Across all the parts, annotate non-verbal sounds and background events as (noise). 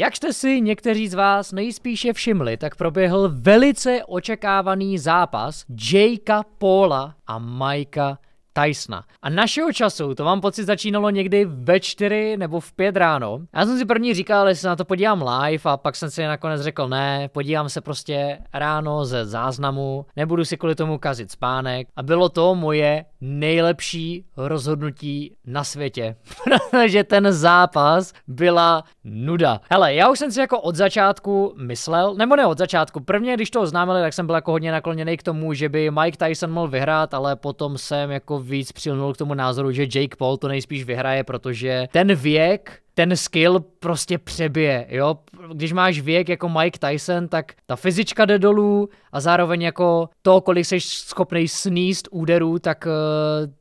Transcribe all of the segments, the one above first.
Jak jste si někteří z vás nejspíše všimli, tak proběhl velice očekávaný zápas Jakea Paula a Mikea Tysona. A našeho času to mám pocit začínalo někdy ve 4 nebo v 5 ráno. Já jsem si první říkal, jestli na to podívám live a pak jsem si nakonec řekl ne, podívám se prostě ráno ze záznamu, nebudu si kvůli tomu kazit spánek a bylo to moje nejlepší rozhodnutí na světě, protože (laughs) ten zápas byla nuda. Hele, já už jsem si jako od začátku myslel, nebo ne od začátku, prvně když to oznámili, tak jsem byl jako hodně nakloněný k tomu, že by Mike Tyson mohl vyhrát, ale potom jsem jako víc přilnul k tomu názoru, že Jake Paul to nejspíš vyhraje, protože ten věk ten skill prostě přebije, jo. Když máš věk jako Mike Tyson, tak ta fyzička jde dolů a zároveň jako to, kolik jsi schopný sníst úderů, tak eh,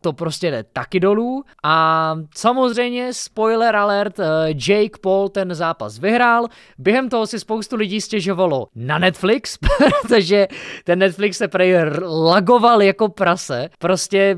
to prostě jde taky dolů. A samozřejmě, spoiler alert, eh, Jake Paul ten zápas vyhrál. Během toho si spoustu lidí stěžovalo na Netflix, (laughs) protože ten Netflix se prej lagoval jako prase. Prostě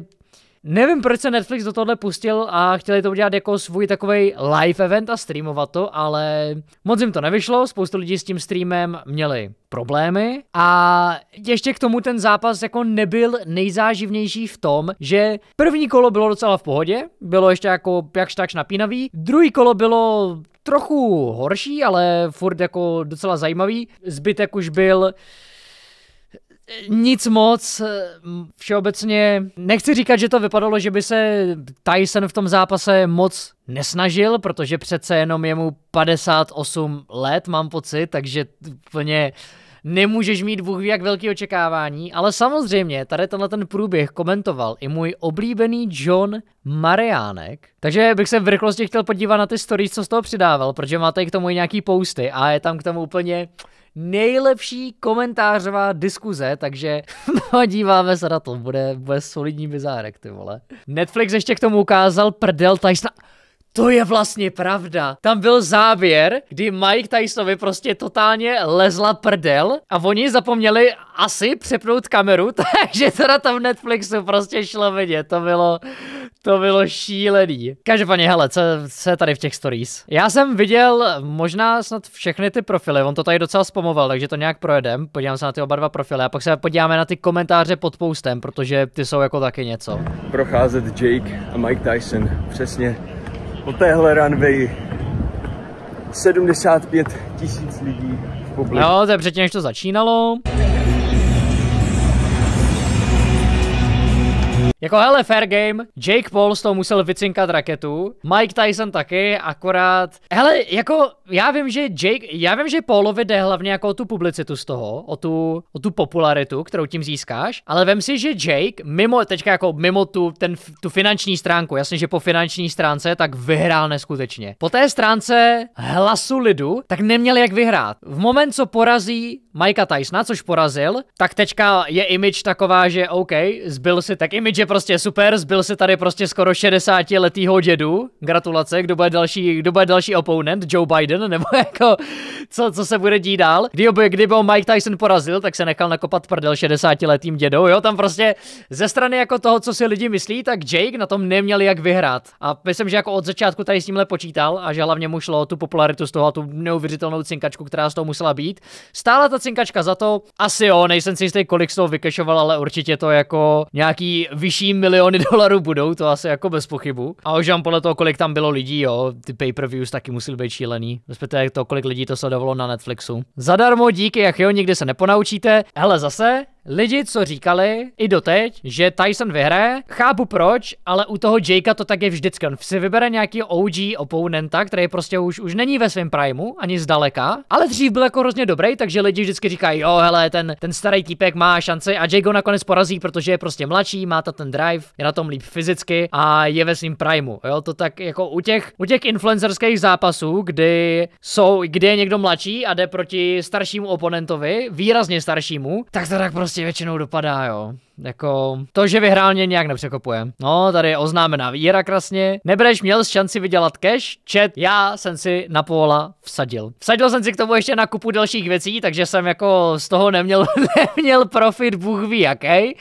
Nevím, proč se Netflix do tohle pustil a chtěli to udělat jako svůj takový live event a streamovat to, ale moc jim to nevyšlo, spoustu lidí s tím streamem měli problémy a ještě k tomu ten zápas jako nebyl nejzáživnější v tom, že první kolo bylo docela v pohodě, bylo ještě jako jakž takž napínavý, druhý kolo bylo trochu horší, ale furt jako docela zajímavý, zbytek už byl nic moc. Eh, všeobecně nechci říkat, že to vypadalo, že by se Tyson v tom zápase moc nesnažil, protože přece jenom je mu 58 let, mám pocit, takže úplně nemůžeš mít Bůh jak velký očekávání, ale samozřejmě tady tenhle ten průběh komentoval i můj oblíbený John Mariánek. Takže bych se v rychlosti chtěl podívat na ty stories, co z toho přidával, protože máte k tomu i nějaký posty a je tam k tomu úplně nejlepší komentářová diskuze, takže (laughs) no, díváme se na to, bude, bude solidní bizárek, ty vole. Netflix ještě k tomu ukázal prdel Tysona. To je vlastně pravda. Tam byl záběr, kdy Mike Tysonovi prostě totálně lezla prdel a oni zapomněli asi přepnout kameru, (laughs) takže teda tam Netflixu prostě šlo vidět. To bylo, to bylo šílený. Každopádně, hele, co, co je tady v těch stories? Já jsem viděl možná snad všechny ty profily, on to tady docela spomoval, takže to nějak projedem. Podívám se na ty oba dva profily a pak se podíváme na ty komentáře pod postem, protože ty jsou jako taky něco. Procházet Jake a Mike Tyson, přesně. Po téhle runway 75 tisíc lidí v publiku. No, to je předtím, než to začínalo. Jako hele, fair game, Jake Paul z toho musel vycinkat raketu, Mike Tyson taky, akorát, hele, jako já vím, že Jake, já vím, že Paulovi jde hlavně jako o tu publicitu z toho, o tu, o tu popularitu, kterou tím získáš, ale vem si, že Jake, mimo, teďka jako mimo tu, ten, tu finanční stránku, jasně, že po finanční stránce, tak vyhrál neskutečně. Po té stránce hlasu lidu, tak neměl jak vyhrát. V moment, co porazí Mikea Tysona, což porazil, tak teďka je image taková, že OK, zbyl si, tak image je prostě super, zbyl se tady prostě skoro 60 letýho dědu. Gratulace, kdo bude další, kdo bude další opponent, Joe Biden, nebo (laughs) jako, co, co se bude dít dál. Kdyby, kdyby ho Mike Tyson porazil, tak se nechal nakopat prdel 60 letým dědou, jo, tam prostě ze strany jako toho, co si lidi myslí, tak Jake na tom neměl jak vyhrát. A myslím, že jako od začátku tady s tímhle počítal a že hlavně mu šlo tu popularitu z toho a tu neuvěřitelnou cinkačku, která z toho musela být. Stála ta cinkačka za to, asi jo, nejsem si jistý, kolik z toho vykešoval, ale určitě to jako nějaký vyšší další miliony (laughs) dolarů budou, to asi jako bez pochybu. A ožám podle toho, kolik tam bylo lidí, jo, ty pay-per-views taky musí být šílený. Respektive to, kolik lidí to sledovalo na Netflixu. Zadarmo, díky, jak jo, nikdy se neponaučíte. Hele, zase, Lidi, co říkali, i doteď, že Tyson vyhraje, chápu proč, ale u toho Jakea to tak je vždycky. On si vybere nějaký OG oponenta, který prostě už, už není ve svém primu, ani zdaleka, ale dřív byl jako hrozně dobrý, takže lidi vždycky říkají, jo, hele, ten, ten starý týpek má šanci a Jake ho nakonec porazí, protože je prostě mladší, má ta ten drive, je na tom líp fyzicky a je ve svém primu. Jo, to tak jako u těch, u těch influencerských zápasů, kdy jsou, kdy je někdo mladší a jde proti staršímu oponentovi, výrazně staršímu, tak to tak prostě prostě většinou dopadá, jo. Jako, to, že vyhrál mě nějak nepřekopuje. No, tady je oznámená výhra krasně. Nebereš měl šanci vydělat cash, chat, já jsem si na pola vsadil. Vsadil jsem si k tomu ještě na kupu dalších věcí, takže jsem jako z toho neměl, (laughs) neměl profit, bůh ví jaký,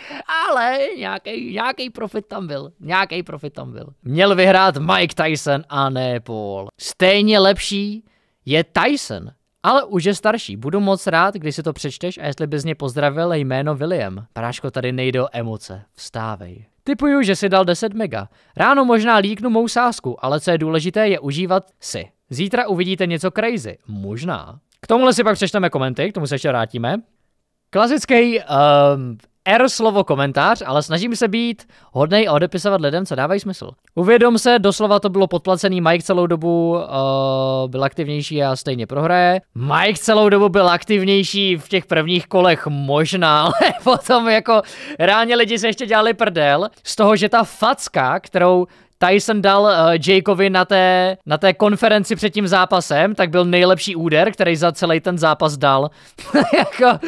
ale nějaký, nějaký profit tam byl, nějaký profit tam byl. Měl vyhrát Mike Tyson a ne Paul. Stejně lepší je Tyson. Ale už je starší, budu moc rád, když si to přečteš a jestli bys mě pozdravil jméno William. Práško, tady nejde o emoce, vstávej. Typuju, že si dal 10 mega. Ráno možná líknu mou sásku, ale co je důležité je užívat si. Zítra uvidíte něco crazy, možná. K tomuhle si pak přečteme komenty, k tomu se ještě vrátíme. Klasický um, R slovo komentář, ale snažím se být hodnej a odepisovat lidem, co dávají smysl. Uvědom se, doslova to bylo podplacený, Mike celou dobu uh, byl aktivnější a stejně prohraje. Mike celou dobu byl aktivnější v těch prvních kolech možná, (laughs) ale potom jako reálně lidi se ještě dělali prdel z toho, že ta facka, kterou Tyson dal uh, Jakeovi na té, na té konferenci před tím zápasem, tak byl nejlepší úder, který za celý ten zápas dal. (laughs) jako,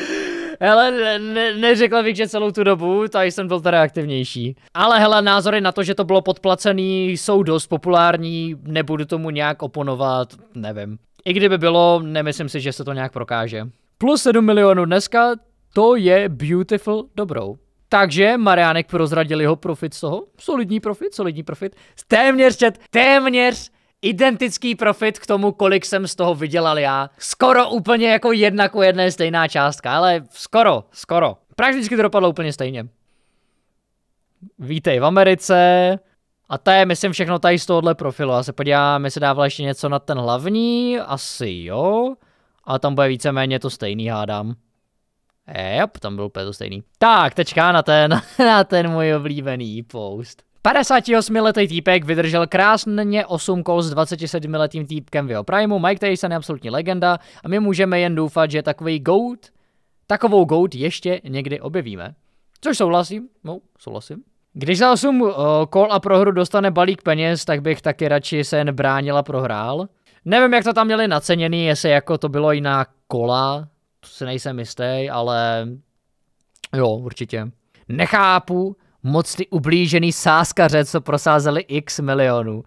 Hele, ne, neřekl bych, že celou tu dobu, tady jsem byl teda aktivnější. Ale hele, názory na to, že to bylo podplacený, jsou dost populární, nebudu tomu nějak oponovat, nevím. I kdyby bylo, nemyslím si, že se to nějak prokáže. Plus 7 milionů dneska, to je beautiful dobrou. Takže Mariánek prozradil jeho profit z toho. Solidní profit, solidní profit. Téměř čet, téměř identický profit k tomu, kolik jsem z toho vydělal já. Skoro úplně jako jedna ku jedné stejná částka, ale skoro, skoro. Prakticky to dopadlo úplně stejně. Vítej v Americe. A to je, myslím, všechno tady z tohohle profilu. A se podíváme, jestli dávala ještě něco na ten hlavní. Asi jo. A tam bude víceméně to stejný, hádám. Jo, tam byl úplně to stejný. Tak, tečka na ten, (laughs) na ten můj oblíbený post. 58-letý týpek vydržel krásně 8 kol s 27-letým týpkem v jeho primu. Mike Tyson je absolutní legenda a my můžeme jen doufat, že takový goat, takovou goat ještě někdy objevíme. Což souhlasím, no, souhlasím. Když za 8 eh, kol a prohru dostane balík peněz, tak bych taky radši se jen bránil a prohrál. Nevím, jak to tam měli naceněný, jestli jako to bylo jiná kola, to si nejsem jistý, ale jo, určitě. Nechápu, moc ty ublížený sáskaře, co prosázeli x milionů.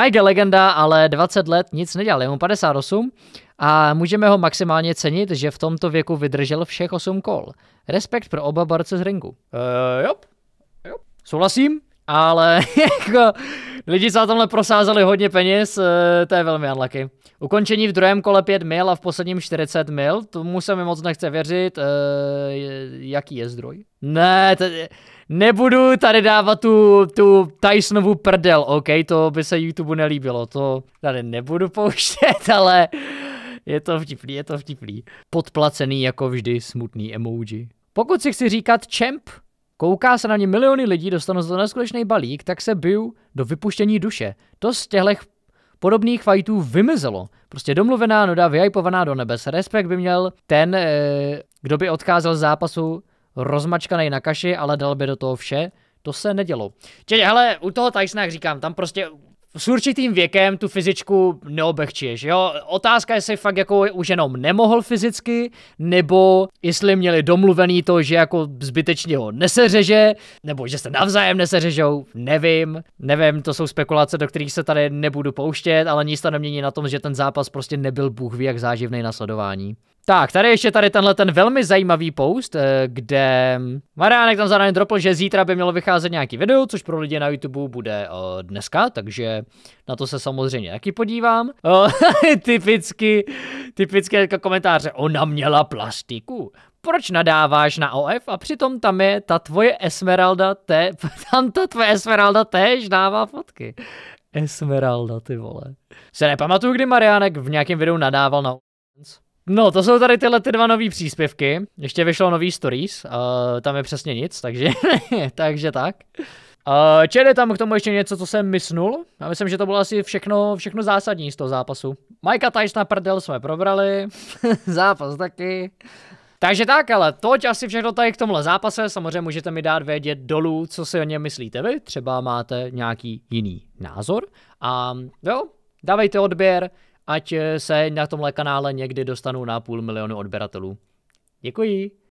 Mike legenda, ale 20 let nic nedělal, jenom 58 a můžeme ho maximálně cenit, že v tomto věku vydržel všech 8 kol. Respekt pro oba borce z ringu. Uh, eh, jo, jo. Souhlasím, ale (laughs) jako lidi se na tomhle prosázeli hodně peněz, eh, to je velmi unlucky. Ukončení v druhém kole 5 mil a v posledním 40 mil, tomu se mi moc nechce věřit, eh, jaký je zdroj? Ne, nebudu tady dávat tu, tu Tysonovu prdel, ok, to by se YouTube nelíbilo, to tady nebudu pouštět, (laughs) ale je to vtipný, je to vtipný. Podplacený jako vždy smutný emoji. Pokud si chci říkat champ, Kouká se na ně miliony lidí, dostanou za neskutečný balík, tak se biju do vypuštění duše. To z těchto podobných fightů vymizelo. Prostě domluvená noda, vyhypovaná do nebes. Respekt by měl ten, eh, kdo by odcházel z zápasu rozmačkaný na kaši, ale dal by do toho vše. To se nedělo. Čili, hele, u toho Tysona, jak říkám, tam prostě s určitým věkem tu fyzičku neobehčíš, jo. Otázka, jestli fakt jako už jenom nemohl fyzicky, nebo jestli měli domluvený to, že jako zbytečně ho neseřeže, nebo že se navzájem neseřežou, nevím, nevím, to jsou spekulace, do kterých se tady nebudu pouštět, ale nic to nemění na tom, že ten zápas prostě nebyl bůh ví jak záživný na sledování. Tak, tady ještě tady tenhle ten velmi zajímavý post, eh, kde Mariánek tam zároveň dropl, že zítra by mělo vycházet nějaký video, což pro lidi na YouTube bude eh, dneska, takže na to se samozřejmě taky podívám. Eh, (laughs) typicky, typicky jako komentáře, ona měla plastiku. Proč nadáváš na OF a přitom tam je ta tvoje Esmeralda te? (laughs) tam ta tvoje Esmeralda též dává fotky. Esmeralda, ty vole. Se nepamatuju, kdy Mariánek v nějakém videu nadával na No, to jsou tady tyhle ty dva nové příspěvky. Ještě vyšlo nový stories, uh, tam je přesně nic, takže, (laughs) takže tak. Uh, eh, čede tam k tomu ještě něco, co jsem mysnul. Já myslím, že to bylo asi všechno, všechno zásadní z toho zápasu. Majka Tajs na prdel jsme probrali, (laughs) zápas taky. Takže tak, ale toť asi všechno tady k tomhle zápase. Samozřejmě můžete mi dát vědět dolů, co si o něm myslíte vy. Třeba máte nějaký jiný názor. A jo, dávejte odběr, ať eh, se na tomhle kanále někdy dostanu na půl milionu odběratelů. Děkuji.